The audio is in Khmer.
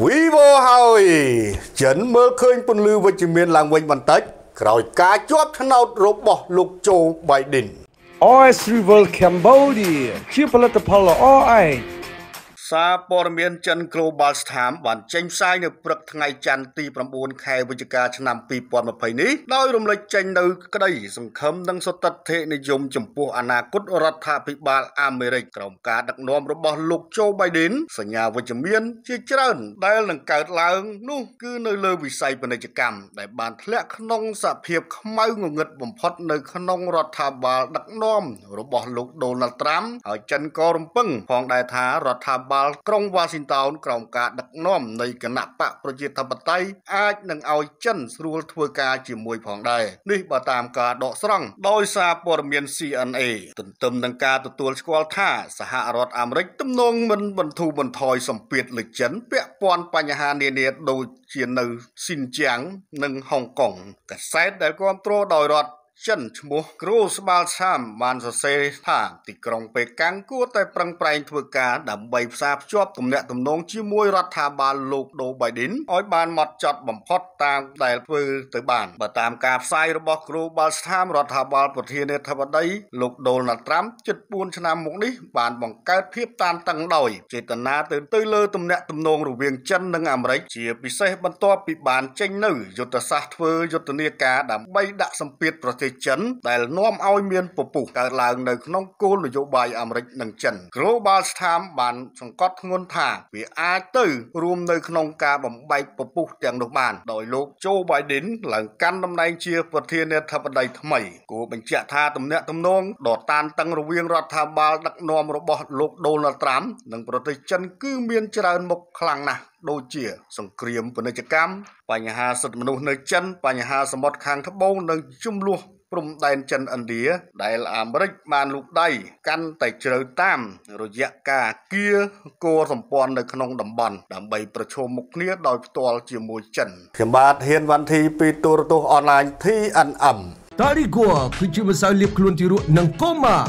Vivo ហើយចិនមើលឃើញពន្លឺវិជ្ជមានឡើងវិញបន្តិចក្រោយការជាប់ឆ្នោតរបស់លោកโจ Biden OS Rival Cambodia ជាផលិតផលល្អឯងសារព័ត៌មានចិន Global Times បានចេញផ្សាយនៅព្រឹកថ្ងៃច័ន្ទទី9ខែវិច្ឆិកាឆ្នាំ2020នេះដោយរំលេចចេញនៅក្តី សង្ឃឹមនិងសតិទ្ធិនិយមចំពោះអនាគតរដ្ឋាភិបាល អាមេរិកក្រោមការដឹកនាំរបស់លោក Joe Biden សញ្ញាវិជ្ជមាន ជាច្រើន ដែលនឹងកើតឡើងនោះគឺនៅលើវិស័យពាណិជ្ជកម្មដែលបានធ្លាក់ក្នុងសភាពខ្មៅងងឹតបំផុតនៅក្នុងរដ្ឋាភិបាលដឹកនាំរបស់លោក Donald Trump ហើយចិនក៏រំពឹងផងដែរថារដ្ឋាភិបាលបាលក្រុងវ៉ាស៊ីនតោនក្រោមការដឹកនាំនៃគណៈបកប្រជាធិបតេយ្យអាចនឹងឲ្យចិនស្រួលធ្វើការជាមួយផងដែរនេះបើតាមការដកស្រង់ដោយសារព័ត៌មាន CNA ទន្ទឹមនឹងការទទួលស្គាល់ថាសហរដ្ឋអាមេរិកទំនងមិនបន្ធូរបន្ថយសម្ពាធលើចិន ពាក់ព័ន្ធបញ្ហានានាដូចជានៅស៊ីនជាងនិងហុងកុងកាសែតដែលគ្រប់គ្រងដោយរដ្ឋចិនឈ្មោះគ្រូស្បាល់សាមបានសរសេរថាទីក្រុងប៉េកាំងគួរតែប្រឹងប្រែងធ្វើការដើម្បីផ្សារភ្ជាប់ទំនាក់ទំនងជាមួយរដ្ឋាភិបាលលោកដូបៃដិនឲ្យបានម៉ត់ចត់បំផុតតាមដែលធ្វើ ទៅបានបើតាមការផ្សាយរបស់គ្រូបាល់សាមរដ្ឋាភិបាល ប្រធានាធិបតីលោកដូណាល់ត្រាំជិត4ឆ្នាំមកនេះបានបង្កើតភាពតានតឹងដោយចេតនាទៅទៅលើទំនាក់ទំនងរវាងចិននិងអាមេរិកជាពិសេសបន្ទាប់ពីបានចេញនៅយុទ្ធសាស្ត្រធ្វើយុទ្ធនាការដើម្បីដាក់សម្ពាធប្រទេសចិនដែលនាំឲ្យមានពពុះកើតឡើងនៅក្នុងគោលនយោបាយអាមេរិកនិងចិន Global Times បាន សង្កត់ធ្ងន់ថាវាអាចទៅរួមនៅក្នុងការបំបែកពពុះទាំងនោះបានដោយលោក Joe Biden ឡើងកាន់តំណែង ជា ប្រធានាធិបតីថ្មីគូបញ្ជាក់ថាទំនាក់ទំនងដ៏តានតឹងរវាងរដ្ឋាភិបាល ដឹកនាំរបស់លោក Donald Trump និងប្រទេសចិន គឺមានច្រើនមុខខ្លាំងណាស់ដូចជា សង្គ្រាមពាណិជ្ជកម្មបញ្ហាសិទ្ធិមនុស្សនៅចិន បញ្ហាសមុទ្រខាងត្បូងនិងចំនួនព្រំដែនចិនឥណ្ឌាដែលអាមេរិកបានលូកដៃកាន់តែជ្រៅតាម រយៈការគៀគោសម្ព័ន្ធនៅក្នុងតំបន់ដើម្បីប្រឈមមុខគ្នាដោយផ្ទាល់ជាមួយចិនខ្ញុំបាទហ៊ានវ៉ាន់ធីពីទូរទស្សន៍អនឡាញ TNM តារីគួរគឺជាភាសាលៀបខ្លួនទីរក់និងកូម៉ា